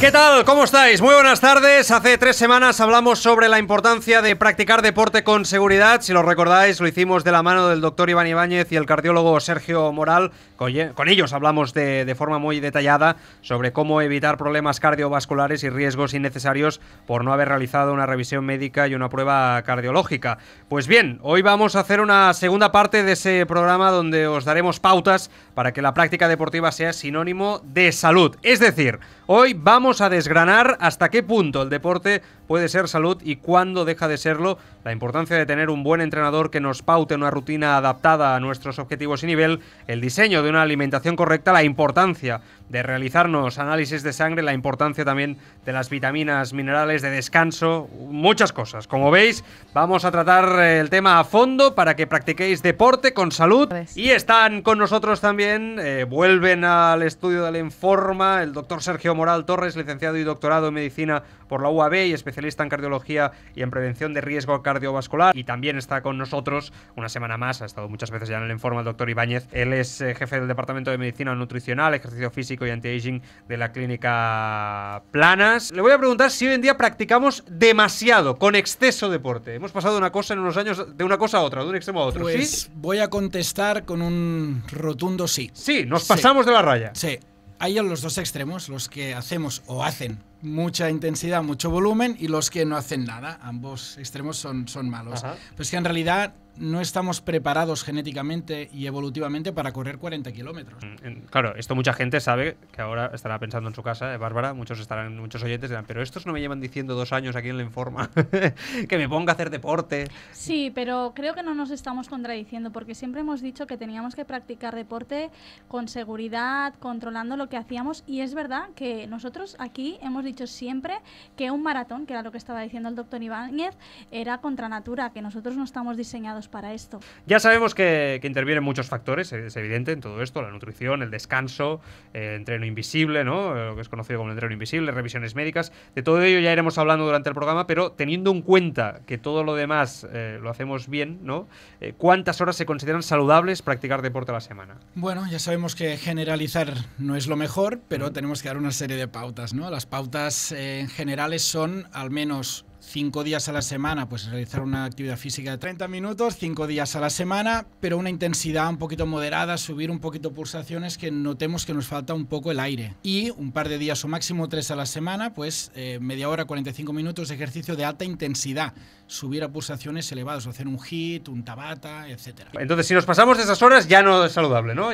¿Qué tal? ¿Cómo estáis? Muy buenas tardes. Hace tres semanas hablamos sobre la importancia de practicar deporte con seguridad. Si lo recordáis, lo hicimos de la mano del doctor Iván Ibáñez y el cardiólogo Sergio Moral. Con ellos hablamos de, forma muy detallada sobre cómo evitar problemas cardiovasculares y riesgos innecesarios por no haber realizado una revisión médica y una prueba cardiológica. Pues bien, hoy vamos a hacer una segunda parte de ese programa donde os daremos pautas para que la práctica deportiva sea sinónimo de salud. Es decir, hoy vamos a desgranar hasta qué punto el deporte puede ser salud y cuándo deja de serlo. La importancia de tener un buen entrenador que nos paute una rutina adaptada a nuestros objetivos y nivel, el diseño de una alimentación correcta, la importancia de realizarnos análisis de sangre, la importancia también de las vitaminas, minerales, de descanso, muchas cosas. Como veis, vamos a tratar eh, el tema a fondo para que practiquéis deporte con salud. Pues. Y están con nosotros también, eh, vuelven al estudio de la Enforma, el doctor Sergio Moral Torres, licenciado y doctorado en medicina por la UAB y especialista especialista en cardiología y en prevención de riesgo cardiovascular. Y también está con nosotros una semana más, ha estado muchas veces ya en el informe el doctor Ibáñez. Él es eh, jefe del Departamento de Medicina Nutricional, Ejercicio Físico y Antiaging de la Clínica Planas. Le voy a preguntar si hoy en día practicamos demasiado, con exceso deporte. Hemos pasado una cosa en unos años de una cosa a otra, de un extremo a otro. Pues voy a contestar con un rotundo sí. Sí, nos pasamos de la raya. Sí. Hay en los dos extremos, los que hacemos o hacen mucha intensidad, mucho volumen y los que no hacen nada. Ambos extremos son, son malos. pues que en realidad no estamos preparados genéticamente y evolutivamente para correr 40 kilómetros. Mm, claro, esto mucha gente sabe que ahora estará pensando en su casa, eh, Bárbara, muchos estarán, muchos oyentes pero estos no me llevan diciendo dos años aquí en la Informa que me ponga a hacer deporte. Sí, pero creo que no nos estamos contradiciendo porque siempre hemos dicho que teníamos que practicar deporte con seguridad, controlando lo que hacíamos y es verdad que nosotros aquí hemos dicho siempre que un maratón, que era lo que estaba diciendo el doctor Ibáñez, era contra natura, que nosotros no estamos diseñados para esto. Ya sabemos que, intervienen muchos factores, es evidente en todo esto, la nutrición, el descanso, el entreno invisible, ¿no? lo que es conocido como el entreno invisible, revisiones médicas, de todo ello ya iremos hablando durante el programa, pero teniendo en cuenta que todo lo demás eh, lo hacemos bien, ¿no? Eh, ¿cuántas horas se consideran saludables practicar deporte a la semana? Bueno, ya sabemos que generalizar no es lo mejor, pero tenemos que dar una serie de pautas, ¿no? Las pautas eh, en generales son al menos cinco días a la semana, pues realizar una actividad física de 30 minutos, cinco días a la semana, pero una intensidad un poquito moderada, subir un poquito pulsaciones que notemos que nos falta un poco el aire. Y un par de días o máximo tres a la semana, pues eh, media hora, 45 minutos de ejercicio de alta intensidad, subir a pulsaciones elevadas, hacer un hit, un tabata, etcétera. Entonces, si nos pasamos de esas horas, ya no es saludable, ¿no?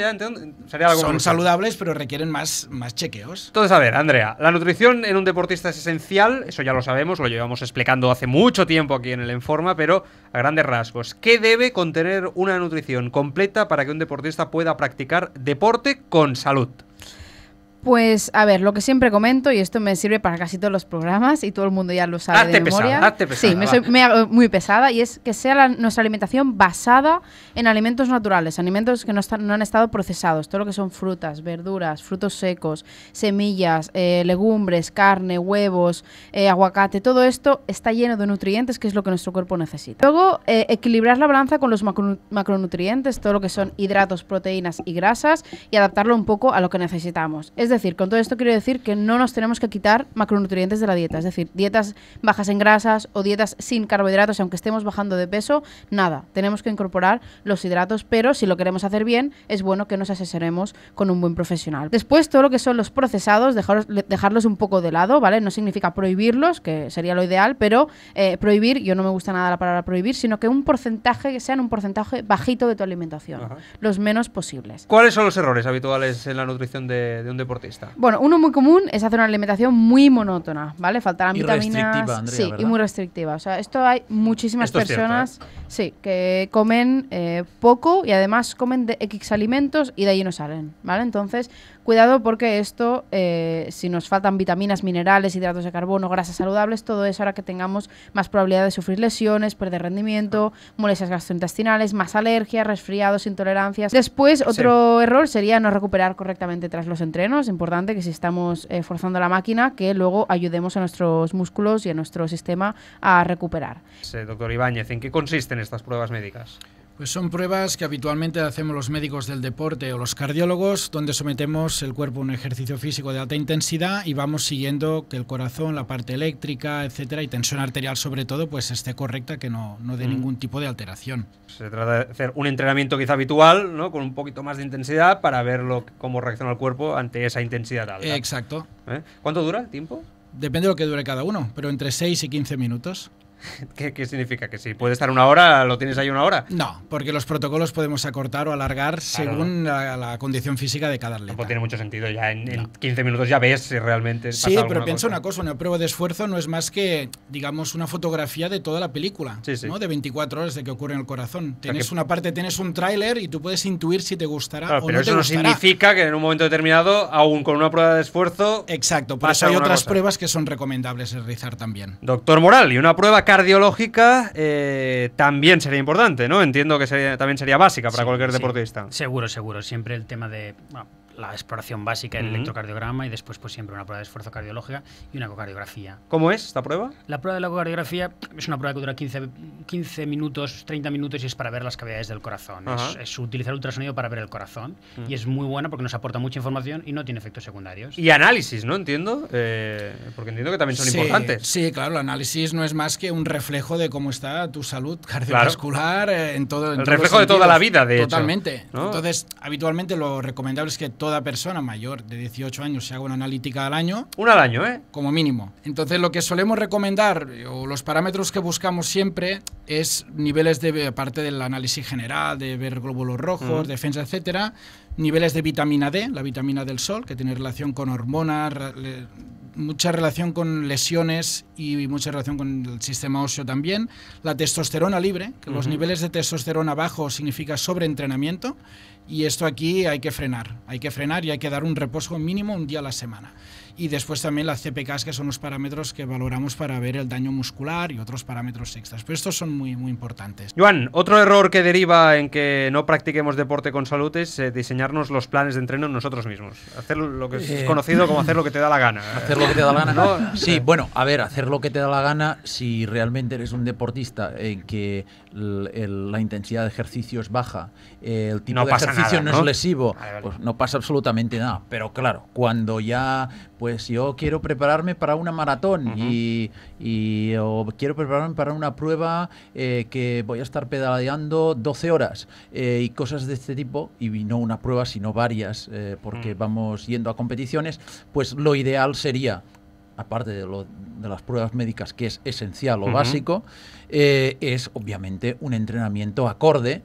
sería algo Son saludables, pero requieren más, más chequeos. Entonces, a ver, Andrea, la nutrición en un deportista es esencial, eso ya lo sabemos, lo llevamos explicando hace mucho tiempo aquí en el Enforma, pero a grandes rasgos, ¿qué debe contener una nutrición completa para que un deportista pueda practicar deporte con salud? Pues a ver, lo que siempre comento, y esto me sirve para casi todos los programas, y todo el mundo ya lo sabe. de memoria. sí, me muy pesada, y es que sea nuestra alimentación basada en alimentos naturales, alimentos que no, han estado procesados, todo lo que son frutas, verduras, frutos secos, semillas, eh, legumbres, carne, huevos, eh, aguacate, todo esto está lleno de nutrientes, que es lo que nuestro cuerpo necesita. Luego, eh, equilibrar la balanza con los macronutrientes, todo lo que son hidratos, proteínas y grasas, y adaptarlo un poco a lo que necesitamos. Es es decir, con todo esto quiero decir que no nos tenemos que quitar macronutrientes de la dieta, es decir, dietas bajas en grasas o dietas sin carbohidratos, aunque estemos bajando de peso, nada, tenemos que incorporar los hidratos, pero si lo queremos hacer bien, es bueno que nos asesoremos con un buen profesional. Después, todo lo que son los procesados, dejaros, dejarlos un poco de lado, ¿vale? No significa prohibirlos, que sería lo ideal, pero eh, prohibir, yo no me gusta nada la palabra prohibir, sino que un porcentaje, que sean un porcentaje bajito de tu alimentación, los menos posibles. ¿Cuáles son los errores habituales en la nutrición de, de un deportista? Bueno, uno muy común es hacer una alimentación muy monótona, ¿vale? Faltarán y vitaminas. sí, y muy restrictiva. O sea, esto hay muchísimas personas ¿eh? sí, que comen eh, poco y además comen de X alimentos y de allí no salen, ¿vale? Entonces, Cuidado porque esto, eh, si nos faltan vitaminas, minerales, hidratos de carbono, grasas saludables, todo eso hará que tengamos más probabilidad de sufrir lesiones, perder rendimiento, ah. molestias gastrointestinales, más alergias, resfriados, intolerancias. Después, otro error sería no recuperar correctamente tras los entrenos. Es Importante que si estamos eh, forzando la máquina, que luego ayudemos a nuestros músculos y a nuestro sistema a recuperar. doctor Ibáñez, ¿en qué consisten estas pruebas médicas? Pues son pruebas que habitualmente hacemos los médicos del deporte o los cardiólogos, donde sometemos el cuerpo a un ejercicio físico de alta intensidad y vamos siguiendo que el corazón, la parte eléctrica, etcétera, y tensión arterial sobre todo, pues esté correcta, que no, no dé mm. ningún tipo de alteración. Se trata de hacer un entrenamiento quizá habitual, ¿no? Con un poquito más de intensidad para ver cómo reacciona el cuerpo ante esa intensidad alta. Exacto. ¿Eh? ¿Cuánto dura el tiempo? Depende de lo que dure cada uno, pero entre 6 y 15 minutos. ¿Qué, significa? ¿Que si puede estar una hora, lo tienes ahí una hora? No, porque los protocolos podemos acortar o alargar según la, condición física de cada atleta. tiene mucho sentido, ya en, 15 minutos ya ves si realmente pasa Sí, pero piensa una cosa, una prueba de esfuerzo no es más que, digamos, una fotografía de toda la película, De 24 horas de que ocurre en el corazón. Tienes una parte, tienes un tráiler y tú puedes intuir si te gustará o pero no eso no significa que en un momento determinado, aún con una prueba de esfuerzo... Exacto, por eso hay otras pruebas que son recomendables realizar también. Doctor Moral, y una prueba que cardiológica eh, también sería importante, ¿no? Entiendo que también sería básica para cualquier deportista. seguro, seguro. Siempre el tema de la exploración básica, el electrocardiograma y después pues siempre una prueba de esfuerzo cardiológica y una ecocardiografía. ¿Cómo es esta prueba? La prueba de la ecocardiografía es una prueba que dura 15, 15 minutos, 30 minutos y es para ver las cavidades del corazón. es, es, utilizar ultrasonido para ver el corazón mm. y es muy buena porque nos aporta mucha información y no tiene efectos secundarios. Y análisis, ¿no? Entiendo, eh, porque entiendo que también son importantes. Sí, claro, el análisis no es más que un reflejo de cómo está tu salud cardiovascular eh, en todo El reflejo de toda la vida, de hecho. Totalmente. Entonces, habitualmente lo recomendable es que toda persona mayor de 18 años se haga una analítica al año. Una al año, ¿eh? Como mínimo. Entonces, lo que solemos recomendar eh, o los parámetros que buscamos siempre es niveles de aparte del análisis general, de ver glóbulos rojos, defensa, etcétera, niveles de vitamina D, la vitamina del sol, que tiene relación con hormonas, mucha relación con lesiones y mucha relación con el sistema óseo también. La testosterona libre, que los niveles de testosterona bajo significa sobreentrenamiento y esto aquí hay que frenar, hay que frenar y hay que dar un reposo mínimo un día a la semana y después también las CPKs, que son los parámetros que valoramos para ver el daño muscular y otros parámetros extras. Pero estos son muy, muy importantes. Juan, otro error que deriva en que no practiquemos deporte con salud es eh, diseñarnos los planes de entreno nosotros mismos. Hacer lo que es eh, conocido como hacer lo que te da la gana. Hacer lo que te da la gana, Sí, bueno, a ver, hacer lo que te da la gana si realmente eres un deportista en que la intensidad de ejercicio es baja, el tipo de ejercicio no es lesivo, pues no pasa absolutamente nada. Pero claro, cuando ya pues yo quiero prepararme para una maratón y, o quiero prepararme para una prueba eh, que voy a estar pedaleando 12 horas eh, y cosas de este tipo, y no una prueba, sino varias, eh, porque mm. vamos yendo a competiciones, pues lo ideal sería aparte de, las pruebas médicas, que es esencial o básico, es obviamente un entrenamiento acorde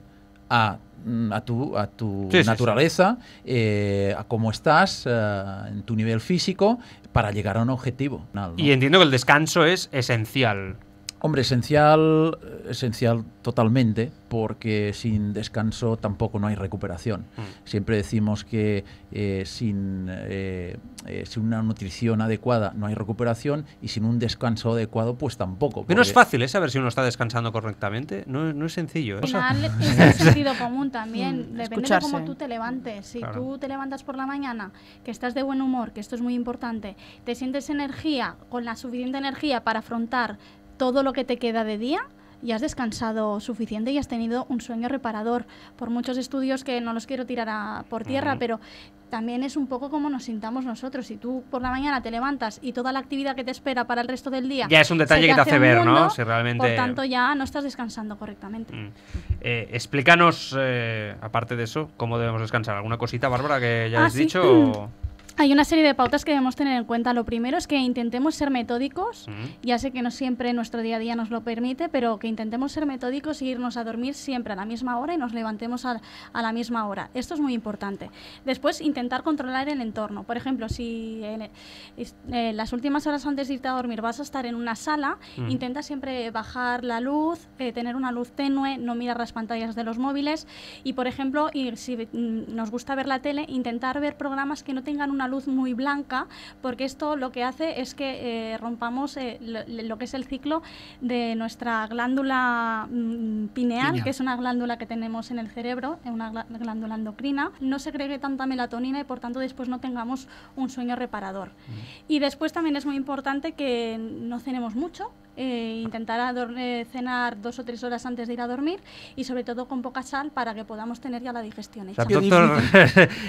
a, mm, a tu, a tu naturaleza, eh, a cómo estás, eh, en tu nivel físico, para llegar a un objetivo. Y entiendo que el descanso es esencial. Hombre, esencial, esencial totalmente, porque sin descanso tampoco no hay recuperación. Mm. Siempre decimos que eh, eh, eh, sin, una nutrición adecuada no hay recuperación y sin un descanso adecuado pues tampoco. Pero no es fácil saber si uno está descansando correctamente, no, es sencillo. es el sentido común también, mm, depende de cómo tú te levantes. Si tú te levantas por la mañana, que estás de buen humor, que esto es muy importante, te sientes energía, con la suficiente energía para afrontar todo lo que te queda de día y has descansado suficiente y has tenido un sueño reparador. Por muchos estudios que no los quiero tirar por tierra, pero también es un poco como nos sintamos nosotros. Si tú por la mañana te levantas y toda la actividad que te espera para el resto del día. Ya es un detalle que te hace, ver, ¿no? Si realmente... Por tanto, ya no estás descansando correctamente. Mm. Eh, explícanos, eh, aparte de eso, cómo debemos descansar. ¿Alguna cosita, Bárbara, que ya has ah, dicho? Hay una serie de pautas que debemos tener en cuenta. Lo primero es que intentemos ser metódicos. Ya sé que no siempre nuestro día a día nos lo permite, pero que intentemos ser metódicos e irnos a dormir siempre a la misma hora y nos levantemos a, la misma hora. Esto es muy importante. Después, intentar controlar el entorno. Por ejemplo, si eh, las últimas horas antes de irte a dormir vas a estar en una sala, intenta siempre bajar la luz, eh, tener una luz tenue, no mirar las pantallas de los móviles y, por ejemplo, si mm, nos gusta ver la tele, intentar ver programas que no tengan una luz muy blanca, porque esto lo que hace es que eh, rompamos eh, lo, que es el ciclo de nuestra glándula mm, pineal, que es una glándula que tenemos en el cerebro, una glándula endocrina. No segregue tanta melatonina y por tanto después no tengamos un sueño reparador. Y después también es muy importante que no cenemos mucho, intentará eh, intentar eh, cenar dos o tres horas antes de ir a dormir y sobre todo con poca sal para que podamos tener ya la digestión hecha. Doctor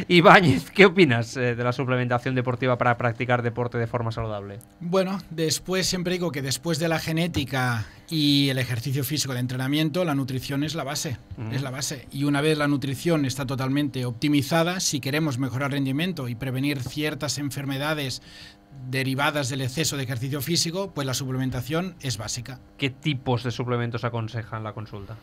Ibáñez, ¿qué opinas eh, de la suplementación deportiva para practicar deporte de forma saludable? Bueno, después siempre digo que después de la genética y el ejercicio físico de entrenamiento, la nutrición es la base, es la base. Y una vez la nutrición está totalmente optimizada, si queremos mejorar rendimiento y prevenir ciertas enfermedades derivadas del exceso de ejercicio físico, pues la suplementación es básica. ¿Qué tipos de suplementos aconsejan la consulta?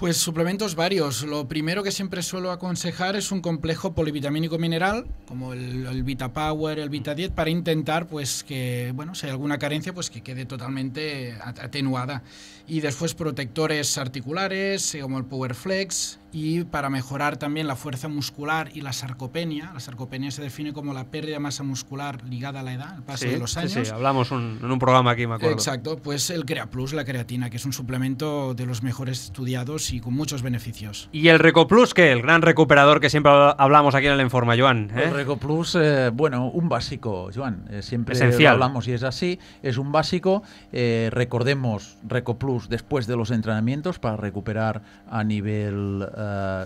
Pues suplementos varios. Lo primero que siempre suelo aconsejar es un complejo polivitamínico mineral, como el, Vita Power, el Vita 10, para intentar pues que, bueno, si hay alguna carencia, pues que quede totalmente atenuada. Y después protectores articulares, eh, como el Power Flex, y para mejorar también la fuerza muscular y la sarcopenia. La sarcopenia se define como la pérdida de masa muscular ligada a la edad, al paso de los años. Sí, hablamos en un programa aquí, me acuerdo. Exacto, pues el Crea Plus, la creatina, que es un suplemento de los mejores estudiados y con muchos beneficios. ¿Y el RecoPlus qué? El gran recuperador que siempre hablamos aquí en el Enforma, Joan. El ¿eh? RecoPlus, eh, bueno, un básico, Joan. Eh, siempre hablamos y es así. Es un básico. Eh, recordemos RecoPlus después de los entrenamientos para recuperar a nivel,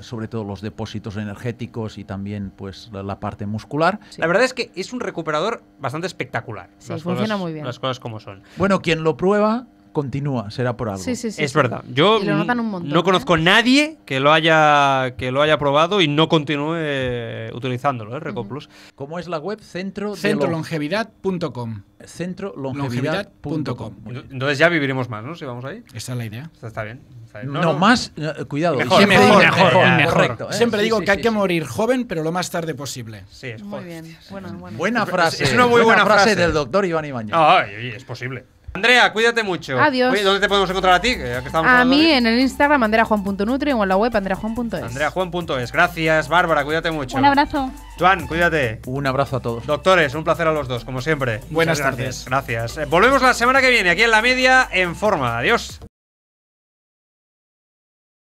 sobre todo los depósitos energéticos y también pues la, parte muscular. La verdad es que es un recuperador bastante espectacular. Sí, funciona muy bien. Las cosas como son. Bueno, quien lo prueba continúa, será por algo. es verdad. Yo no conozco ¿eh? nadie que lo haya que lo haya probado y no continúe eh, utilizándolo, ¿eh? Recoplus. ¿Cómo es la web? Centro, Centrolongevidad.com Entonces ya viviremos más, ¿no? Si vamos ahí. Esa es la idea. Está, bien. No, más, eh, cuidado. siempre, Correcto, Siempre digo que hay que morir joven, pero lo más tarde posible. Sí, es muy bien. Buena frase. Es una muy buena, frase, del doctor Iván Ibañez. Ah, es posible. Andrea, cuídate mucho. Adiós. ¿Dónde te podemos encontrar a ti? a mí en el Instagram, andreajuan.nutri o en la web andreajuan.es. Andreajuan.es. Gracias, Bárbara, cuídate mucho. Un abrazo. Juan, cuídate. Un abrazo a todos. Doctores, un placer a los dos, como siempre. Buenas tardes. Gracias. Eh, volvemos la semana que viene, aquí en la media, en forma. Adiós.